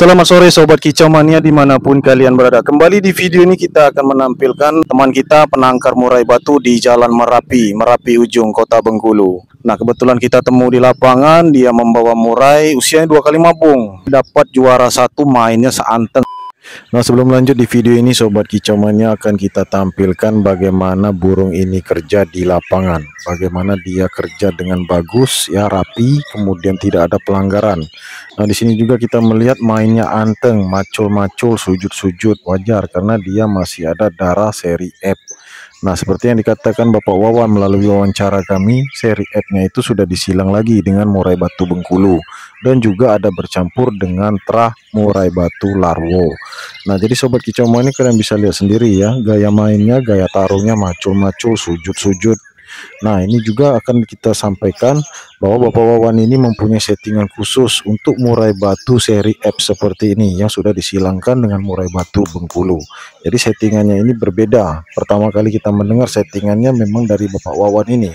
Selamat sore Sobat Kicau Mania dimanapun kalian berada Kembali di video ini kita akan menampilkan teman kita penangkar murai batu di Jalan Merapi Merapi Ujung Kota Bengkulu Nah kebetulan kita temu di lapangan dia membawa murai usianya dua kali mabung Dapat juara satu mainnya seanteng Nah sebelum lanjut di video ini Sobat kicamannya akan kita tampilkan bagaimana burung ini kerja di lapangan Bagaimana dia kerja dengan bagus ya rapi kemudian tidak ada pelanggaran Nah di sini juga kita melihat mainnya anteng macul-macul sujud-sujud wajar Karena dia masih ada darah seri F Nah, seperti yang dikatakan Bapak Wawan melalui wawancara kami, seri F-nya itu sudah disilang lagi dengan murai batu Bengkulu dan juga ada bercampur dengan trah murai batu Larwo. Nah, jadi sobat kicau ini kalian bisa lihat sendiri ya, gaya mainnya, gaya tarungnya macul-macul, sujud-sujud Nah ini juga akan kita sampaikan bahwa Bapak Wawan ini mempunyai settingan khusus untuk murai batu seri F seperti ini yang sudah disilangkan dengan murai batu Bengkulu. Jadi settingannya ini berbeda. Pertama kali kita mendengar settingannya memang dari Bapak Wawan ini.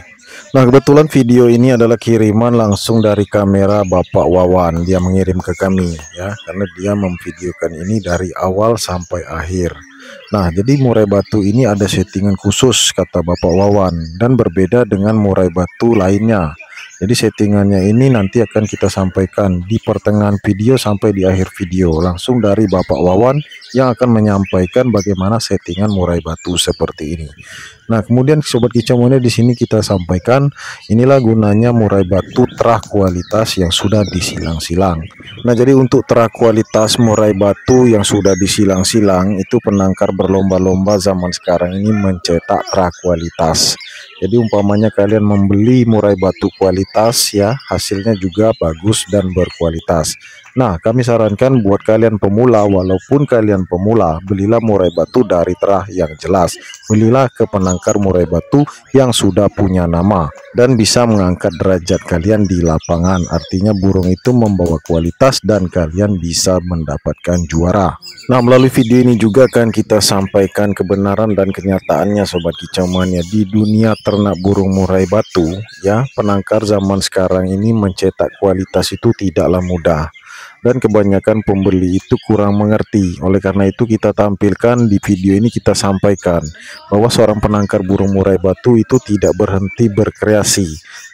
Nah kebetulan video ini adalah kiriman langsung dari kamera Bapak Wawan Dia mengirim ke kami ya Karena dia memvideokan ini dari awal sampai akhir Nah, jadi murai batu ini ada settingan khusus kata Bapak Wawan dan berbeda dengan murai batu lainnya jadi settingannya ini nanti akan kita sampaikan di pertengahan video sampai di akhir video langsung dari Bapak Wawan yang akan menyampaikan bagaimana settingan murai batu seperti ini nah kemudian sobat kicamonnya di sini kita sampaikan inilah gunanya murai batu terah kualitas yang sudah disilang-silang nah jadi untuk terah kualitas murai batu yang sudah disilang-silang itu penangkar berlomba-lomba zaman sekarang ini mencetak terah kualitas jadi umpamanya kalian membeli murai batu kualitas ya hasilnya juga bagus dan berkualitas Nah, kami sarankan buat kalian pemula, walaupun kalian pemula, belilah murai batu dari terah yang jelas. Belilah ke penangkar murai batu yang sudah punya nama dan bisa mengangkat derajat kalian di lapangan. Artinya burung itu membawa kualitas dan kalian bisa mendapatkan juara. Nah, melalui video ini juga akan kita sampaikan kebenaran dan kenyataannya sobat kicamannya di dunia ternak burung murai batu ya, penangkar zaman sekarang ini mencetak kualitas itu tidaklah mudah dan kebanyakan pembeli itu kurang mengerti. Oleh karena itu kita tampilkan di video ini kita sampaikan bahwa seorang penangkar burung murai batu itu tidak berhenti berkreasi.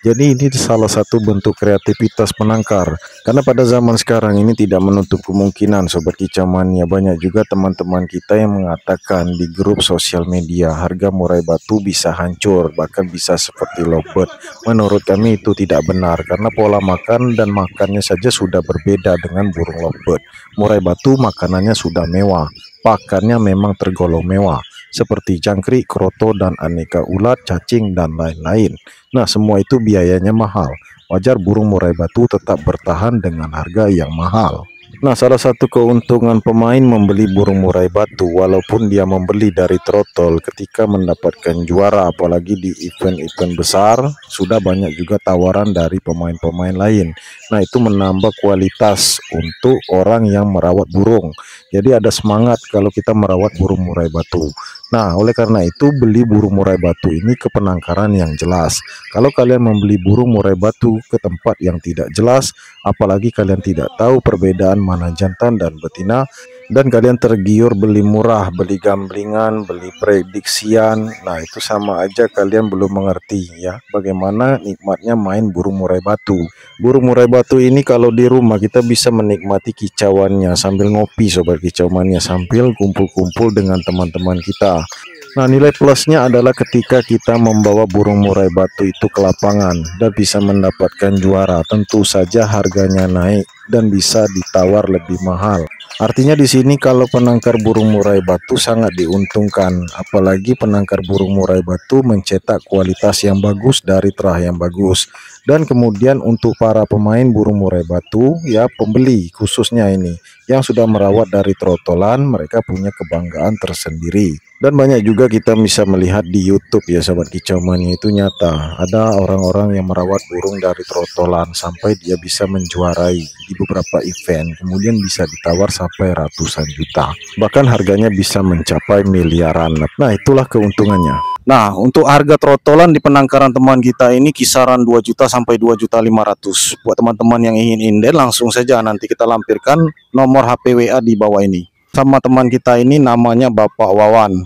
Jadi ini salah satu bentuk kreativitas penangkar karena pada zaman sekarang ini tidak menutup kemungkinan sobat kicamannya banyak juga teman-teman kita yang mengatakan di grup sosial media harga murai batu bisa hancur bahkan bisa seperti lobet. Menurut kami itu tidak benar karena pola makan dan makannya saja sudah berbeda dengan dengan burung lovebird. Murai batu makanannya sudah mewah, pakannya memang tergolong mewah, seperti jangkrik, kroto, dan aneka ulat, cacing, dan lain-lain. Nah, semua itu biayanya mahal. Wajar burung murai batu tetap bertahan dengan harga yang mahal. Nah, salah satu keuntungan pemain membeli burung murai batu walaupun dia membeli dari trotol ketika mendapatkan juara apalagi di event-event besar sudah banyak juga tawaran dari pemain-pemain lain. Nah, itu menambah kualitas untuk orang yang merawat burung. Jadi ada semangat kalau kita merawat burung murai batu. Nah, oleh karena itu beli burung murai batu ini ke penangkaran yang jelas. Kalau kalian membeli burung murai batu ke tempat yang tidak jelas, apalagi kalian tidak tahu perbedaan mana jantan dan betina, dan kalian tergiur beli murah, beli gamblingan, beli prediksian. Nah, itu sama aja kalian belum mengerti ya bagaimana nikmatnya main burung murai batu. Burung murai batu ini kalau di rumah kita bisa menikmati kicauannya sambil ngopi sobat kicauannya sambil kumpul-kumpul dengan teman-teman kita. Nah, nilai plusnya adalah ketika kita membawa burung murai batu itu ke lapangan dan bisa mendapatkan juara, tentu saja harganya naik dan bisa ditawar lebih mahal. Artinya di sini kalau penangkar burung murai batu sangat diuntungkan, apalagi penangkar burung murai batu mencetak kualitas yang bagus dari terah yang bagus. Dan kemudian untuk para pemain burung murai batu, ya pembeli khususnya ini yang sudah merawat dari trotolan, mereka punya kebanggaan tersendiri. Dan banyak juga kita bisa melihat di YouTube ya sahabat kicauannya itu nyata. Ada orang-orang yang merawat burung dari trotolan sampai dia bisa menjuarai di beberapa event, kemudian bisa ditawar mencapai ratusan juta. Bahkan harganya bisa mencapai miliaran. Nah, itulah keuntungannya. Nah, untuk harga trotolan di penangkaran teman kita ini kisaran 2 juta sampai 2 juta 500. Buat teman-teman yang ingin inden langsung saja nanti kita lampirkan nomor HP WA di bawah ini. Sama teman kita ini namanya Bapak Wawan.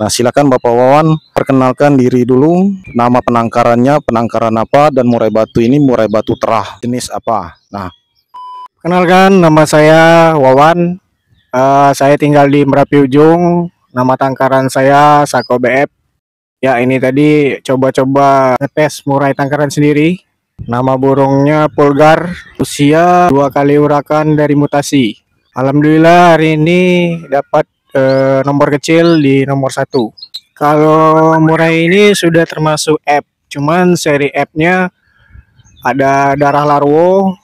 Nah, silakan Bapak Wawan perkenalkan diri dulu, nama penangkarannya, penangkaran apa, dan murai batu ini murai batu terah, jenis apa. Nah, Kenalkan, nama saya Wawan. Uh, saya tinggal di Merapi Ujung. Nama tangkaran saya Sako BF. Ya, ini tadi coba-coba ngetes murai tangkaran sendiri. Nama burungnya Pulgar, usia dua kali urakan dari mutasi. Alhamdulillah hari ini dapat uh, nomor kecil di nomor satu. Kalau murai ini sudah termasuk F, cuman seri F-nya ada darah larwo,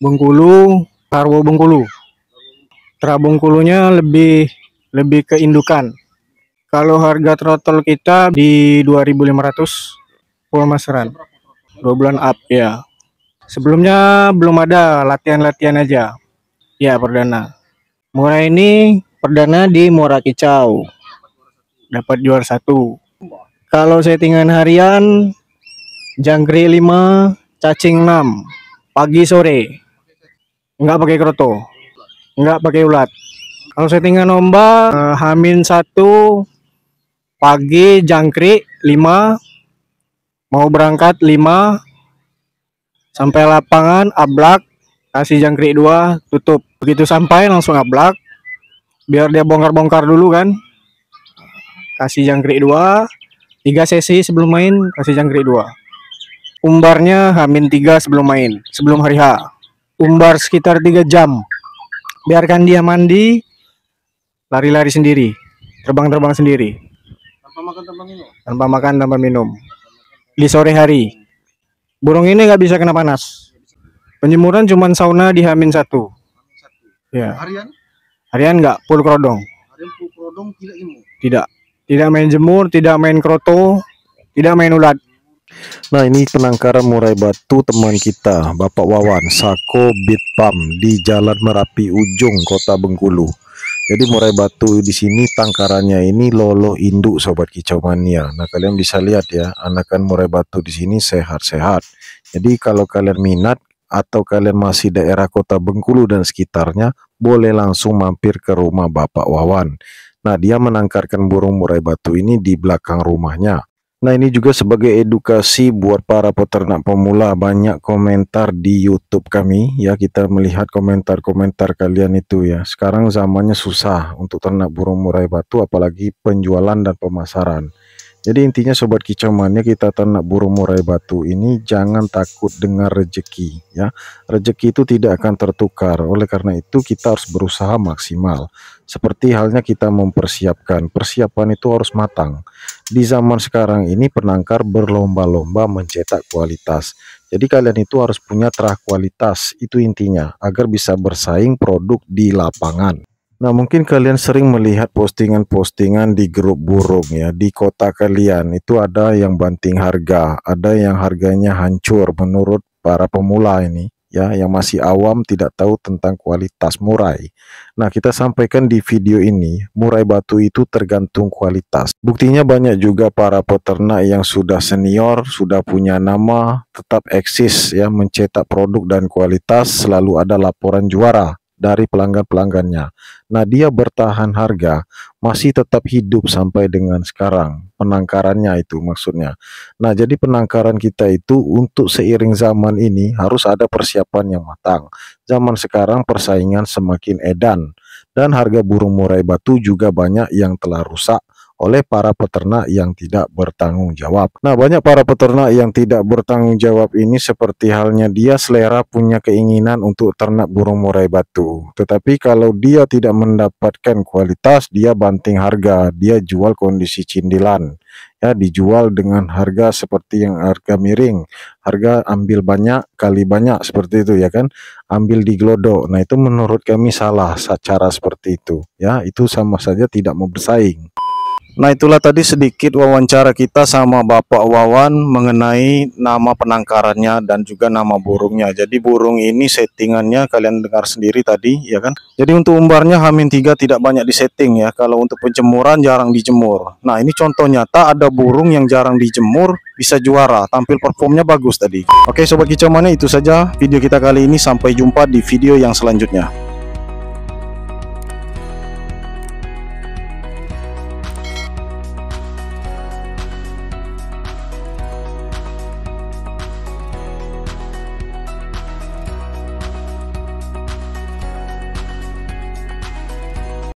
Bengkulu, Karwo Bengkulu. Tra Bengkulunya lebih lebih ke indukan. Kalau harga trotol kita di 2.500 full masteran. 2 bulan up ya. Sebelumnya belum ada latihan-latihan aja. Ya perdana. Muara ini perdana di Muara Kicau. Dapat juara satu. Kalau settingan harian jangkrik 5, cacing 6, pagi sore enggak pakai kroto enggak pakai ulat kalau settingan tinggal eh, hamin satu pagi jangkrik lima mau berangkat lima sampai lapangan ablak kasih jangkrik dua tutup begitu sampai langsung ablak biar dia bongkar-bongkar dulu kan kasih jangkrik dua tiga sesi sebelum main kasih jangkrik 2 umbarnya hamin tiga sebelum main sebelum hari H umbar sekitar 3 jam biarkan dia mandi lari-lari sendiri terbang-terbang sendiri tanpa makan tanpa minum tanpa makan tanpa minum di sore hari burung ini nggak bisa kena panas penjemuran cuma sauna di hamin satu ya harian harian nggak pul krodong harian tidak tidak main jemur tidak main kroto tidak main ulat Nah ini penangkaran murai batu teman kita Bapak Wawan Sako Bit Pam di Jalan Merapi Ujung Kota Bengkulu jadi murai batu di sini tangkarannya ini lolo induk sobat kicau mania. Nah kalian bisa lihat ya anakan murai batu di sini sehat-sehat. Jadi kalau kalian minat atau kalian masih daerah kota Bengkulu dan sekitarnya boleh langsung mampir ke rumah Bapak Wawan. Nah dia menangkarkan burung murai batu ini di belakang rumahnya. Nah ini juga sebagai edukasi buat para peternak pemula banyak komentar di YouTube kami ya kita melihat komentar-komentar kalian itu ya sekarang zamannya susah untuk ternak burung murai batu apalagi penjualan dan pemasaran jadi intinya sobat kicamannya kita tanak burung murai batu ini jangan takut dengan rejeki ya rejeki itu tidak akan tertukar oleh karena itu kita harus berusaha maksimal seperti halnya kita mempersiapkan persiapan itu harus matang di zaman sekarang ini penangkar berlomba-lomba mencetak kualitas jadi kalian itu harus punya terah kualitas itu intinya agar bisa bersaing produk di lapangan Nah, mungkin kalian sering melihat postingan-postingan di grup burung ya, di kota kalian itu ada yang banting harga, ada yang harganya hancur menurut para pemula ini ya, yang masih awam tidak tahu tentang kualitas murai. Nah, kita sampaikan di video ini, murai batu itu tergantung kualitas. Buktinya banyak juga para peternak yang sudah senior, sudah punya nama, tetap eksis ya mencetak produk dan kualitas, selalu ada laporan juara dari pelanggan-pelanggannya. Nah, dia bertahan harga masih tetap hidup sampai dengan sekarang. Penangkarannya itu maksudnya. Nah, jadi penangkaran kita itu untuk seiring zaman ini harus ada persiapan yang matang. Zaman sekarang persaingan semakin edan dan harga burung murai batu juga banyak yang telah rusak oleh para peternak yang tidak bertanggung jawab. Nah, banyak para peternak yang tidak bertanggung jawab ini seperti halnya dia selera punya keinginan untuk ternak burung murai batu. Tetapi kalau dia tidak mendapatkan kualitas, dia banting harga, dia jual kondisi cindilan ya dijual dengan harga seperti yang harga miring harga ambil banyak kali banyak seperti itu ya kan ambil di glodo nah itu menurut kami salah secara seperti itu ya itu sama saja tidak mau bersaing Nah itulah tadi sedikit wawancara kita sama Bapak Wawan mengenai nama penangkarannya dan juga nama burungnya. Jadi burung ini settingannya kalian dengar sendiri tadi ya kan. Jadi untuk umbarnya Hamin 3 tidak banyak di setting ya. Kalau untuk penjemuran jarang dijemur. Nah ini contoh nyata ada burung yang jarang dijemur bisa juara. Tampil performnya bagus tadi. Oke sobat kicau mana itu saja video kita kali ini. Sampai jumpa di video yang selanjutnya.